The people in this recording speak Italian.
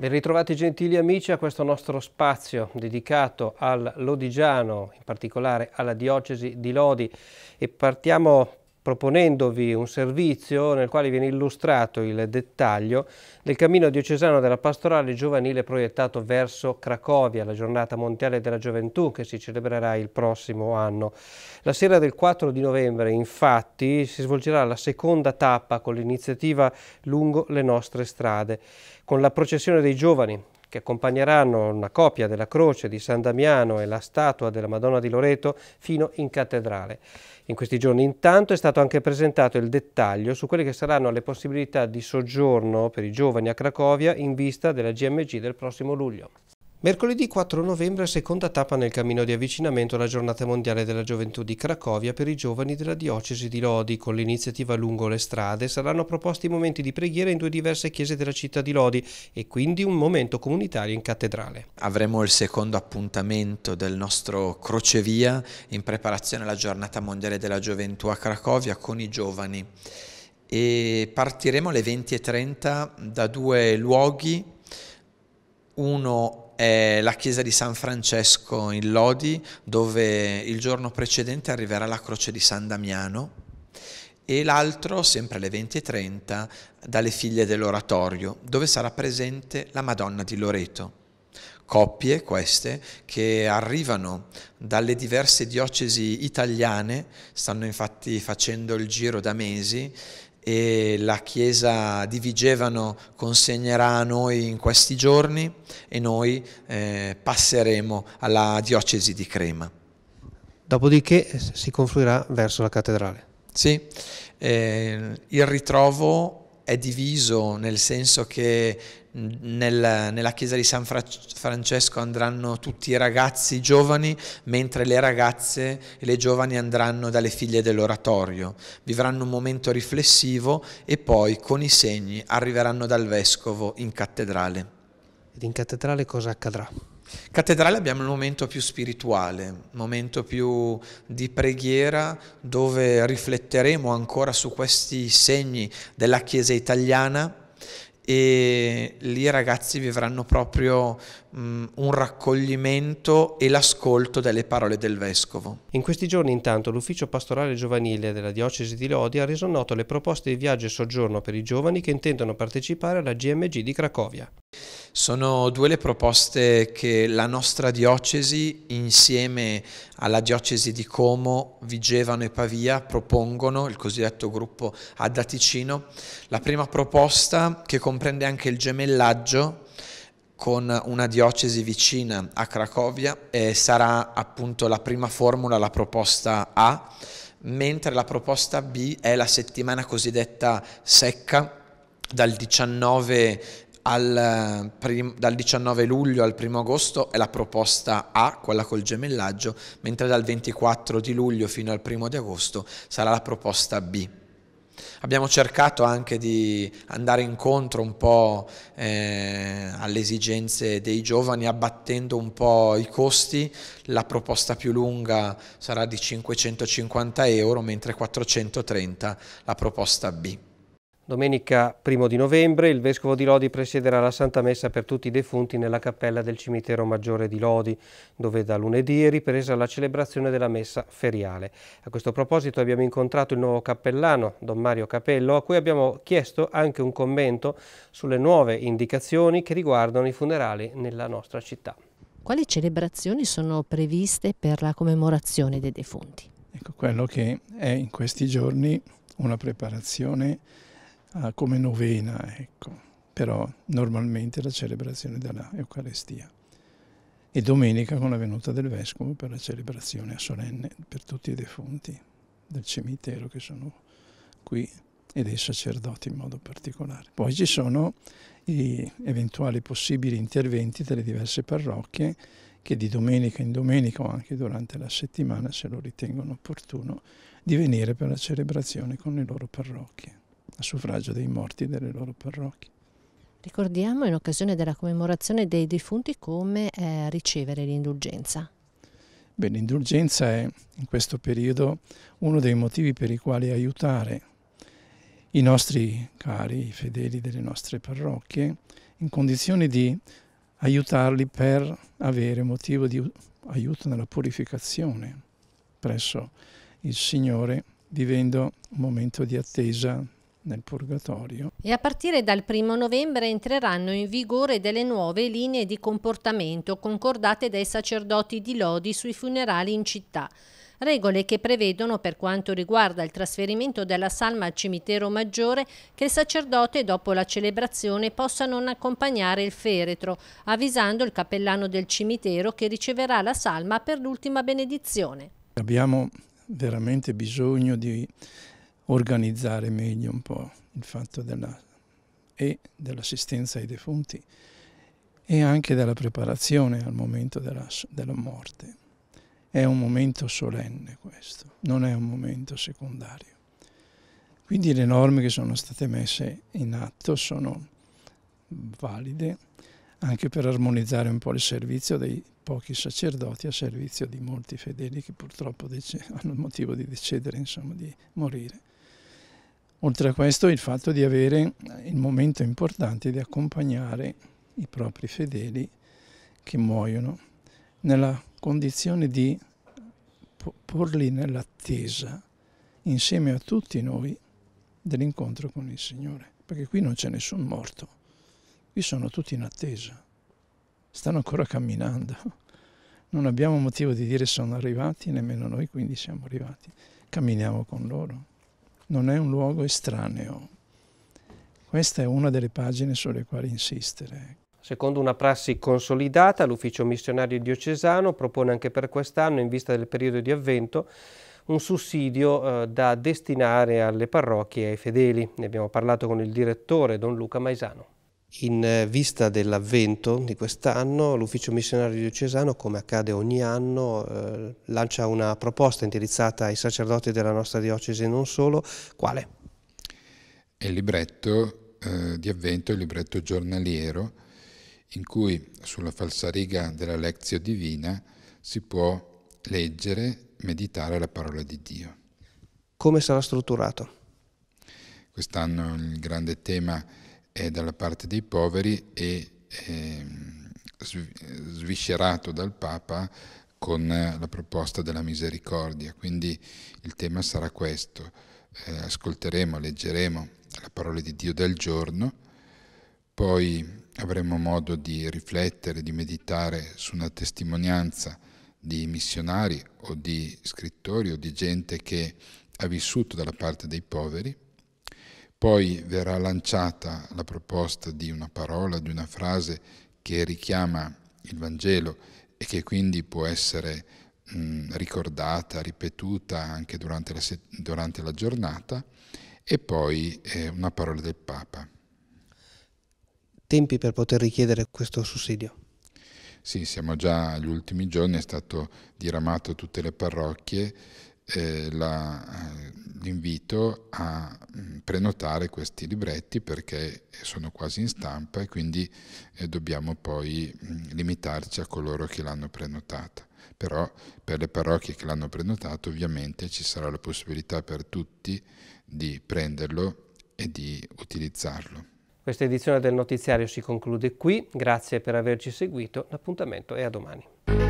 Ben ritrovati gentili amici a questo nostro spazio dedicato al Lodigiano, in particolare alla diocesi di Lodi e partiamo proponendovi un servizio nel quale viene illustrato il dettaglio del cammino diocesano della pastorale giovanile proiettato verso Cracovia, la giornata mondiale della gioventù che si celebrerà il prossimo anno. La sera del 4 di novembre, infatti, si svolgerà la seconda tappa con l'iniziativa Lungo le nostre strade, con la processione dei giovani che accompagneranno una copia della croce di San Damiano e la statua della Madonna di Loreto fino in cattedrale. In questi giorni intanto è stato anche presentato il dettaglio su quelle che saranno le possibilità di soggiorno per i giovani a Cracovia in vista della GMG del prossimo luglio. Mercoledì 4 novembre, seconda tappa nel cammino di avvicinamento alla giornata mondiale della gioventù di Cracovia per i giovani della diocesi di Lodi. Con l'iniziativa Lungo le strade saranno proposti momenti di preghiera in due diverse chiese della città di Lodi e quindi un momento comunitario in cattedrale. Avremo il secondo appuntamento del nostro crocevia in preparazione alla giornata mondiale della gioventù a Cracovia con i giovani. E partiremo alle 20.30 da due luoghi, uno è la chiesa di San Francesco in Lodi, dove il giorno precedente arriverà la croce di San Damiano, e l'altro, sempre alle 20.30, dalle figlie dell'oratorio, dove sarà presente la Madonna di Loreto. Coppie, queste, che arrivano dalle diverse diocesi italiane, stanno infatti facendo il giro da mesi e la Chiesa di Vigevano consegnerà a noi in questi giorni e noi eh, passeremo alla diocesi di Crema. Dopodiché eh, si confluirà verso la cattedrale. Sì, eh, il ritrovo è diviso nel senso che nel, nella chiesa di San Fra- Francesco andranno tutti i ragazzi giovani, mentre le ragazze e le giovani andranno dalle figlie dell'oratorio. Vivranno un momento riflessivo e poi con i segni arriveranno dal vescovo in cattedrale. Ed in cattedrale cosa accadrà? Cattedrale abbiamo il momento più spirituale, il momento più di preghiera dove rifletteremo ancora su questi segni della Chiesa italiana e lì i ragazzi vivranno proprio mh, un raccoglimento e l'ascolto delle parole del Vescovo. In questi giorni intanto l'ufficio pastorale giovanile della diocesi di Lodi ha reso noto le proposte di viaggio e soggiorno per i giovani che intendono partecipare alla GMG di Cracovia. Sono due le proposte che la nostra diocesi insieme alla diocesi di Como, Vigevano e Pavia propongono, il cosiddetto gruppo ad La prima proposta che comprende anche il gemellaggio con una diocesi vicina a Cracovia eh, sarà appunto la prima formula, la proposta A, mentre la proposta B è la settimana cosiddetta secca dal 19 al eh, prim- dal 19 luglio al 1 agosto è la proposta A, quella col gemellaggio, mentre dal 24 di luglio fino al 1 di agosto sarà la proposta B. Abbiamo cercato anche di andare incontro un po' eh, alle esigenze dei giovani abbattendo un po' i costi, la proposta più lunga sarà di 550 euro mentre 430 la proposta B. Domenica 1 di novembre il Vescovo di Lodi presiederà la Santa Messa per tutti i defunti nella cappella del cimitero maggiore di Lodi, dove da lunedì è ripresa la celebrazione della Messa feriale. A questo proposito abbiamo incontrato il nuovo cappellano, Don Mario Capello, a cui abbiamo chiesto anche un commento sulle nuove indicazioni che riguardano i funerali nella nostra città. Quali celebrazioni sono previste per la commemorazione dei defunti? Ecco quello che è in questi giorni una preparazione Ah, come novena, ecco. però normalmente la celebrazione dell'Eucarestia. E domenica con la venuta del Vescovo per la celebrazione a solenne per tutti i defunti del cimitero che sono qui e dei sacerdoti in modo particolare. Poi ci sono gli eventuali possibili interventi delle diverse parrocchie che di domenica in domenica o anche durante la settimana, se lo ritengono opportuno, di venire per la celebrazione con le loro parrocchie a suffragio dei morti delle loro parrocchie. Ricordiamo in occasione della commemorazione dei defunti come eh, ricevere l'indulgenza. Beh, l'indulgenza è in questo periodo uno dei motivi per i quali aiutare i nostri cari, i fedeli delle nostre parrocchie, in condizioni di aiutarli per avere motivo di aiuto nella purificazione presso il Signore, vivendo un momento di attesa nel purgatorio. E a partire dal primo novembre entreranno in vigore delle nuove linee di comportamento concordate dai sacerdoti di Lodi sui funerali in città. Regole che prevedono, per quanto riguarda il trasferimento della salma al cimitero maggiore, che il sacerdote dopo la celebrazione possa non accompagnare il feretro, avvisando il cappellano del cimitero che riceverà la salma per l'ultima benedizione. Abbiamo veramente bisogno di organizzare meglio un po' il fatto della, dell'assistenza ai defunti e anche della preparazione al momento della, della morte. È un momento solenne questo, non è un momento secondario. Quindi le norme che sono state messe in atto sono valide anche per armonizzare un po' il servizio dei pochi sacerdoti a servizio di molti fedeli che purtroppo hanno il motivo di decedere, insomma, di morire. Oltre a questo il fatto di avere il momento importante di accompagnare i propri fedeli che muoiono nella condizione di porli nell'attesa insieme a tutti noi dell'incontro con il Signore, perché qui non c'è nessun morto, qui sono tutti in attesa, stanno ancora camminando, non abbiamo motivo di dire sono arrivati, nemmeno noi quindi siamo arrivati, camminiamo con loro non è un luogo estraneo. Questa è una delle pagine sulle quali insistere. Secondo una prassi consolidata, l'ufficio missionario diocesano propone anche per quest'anno, in vista del periodo di avvento, un sussidio eh, da destinare alle parrocchie e ai fedeli. Ne abbiamo parlato con il direttore Don Luca Maisano. In eh, vista dell'avvento di quest'anno, l'Ufficio Missionario Diocesano, come accade ogni anno, eh, lancia una proposta indirizzata ai sacerdoti della nostra diocesi e non solo. Quale? È il libretto eh, di avvento, il libretto giornaliero, in cui sulla falsariga della Lezio Divina si può leggere, meditare la parola di Dio. Come sarà strutturato? Quest'anno il grande tema è eh, dalla parte dei poveri e eh, sviscerato dal Papa con eh, la proposta della misericordia. Quindi il tema sarà questo. Eh, ascolteremo, leggeremo la parola di Dio del giorno, poi avremo modo di riflettere, di meditare su una testimonianza di missionari o di scrittori o di gente che ha vissuto dalla parte dei poveri poi verrà lanciata la proposta di una parola, di una frase che richiama il Vangelo e che quindi può essere mh, mm, ricordata, ripetuta anche durante la, durante la giornata, e poi eh, una parola del Papa. Tempi per poter richiedere questo sussidio? Sì, siamo già agli ultimi giorni, è stato diramato a tutte le parrocchie eh, la, eh, l'invito a mm, prenotare questi libretti perché sono quasi in stampa e quindi eh, dobbiamo poi mm, limitarci a coloro che l'hanno prenotata. Però per le parrocchie che l'hanno prenotato ovviamente ci sarà la possibilità per tutti di prenderlo e di utilizzarlo. Questa edizione del notiziario si conclude qui, grazie per averci seguito, l'appuntamento è a domani.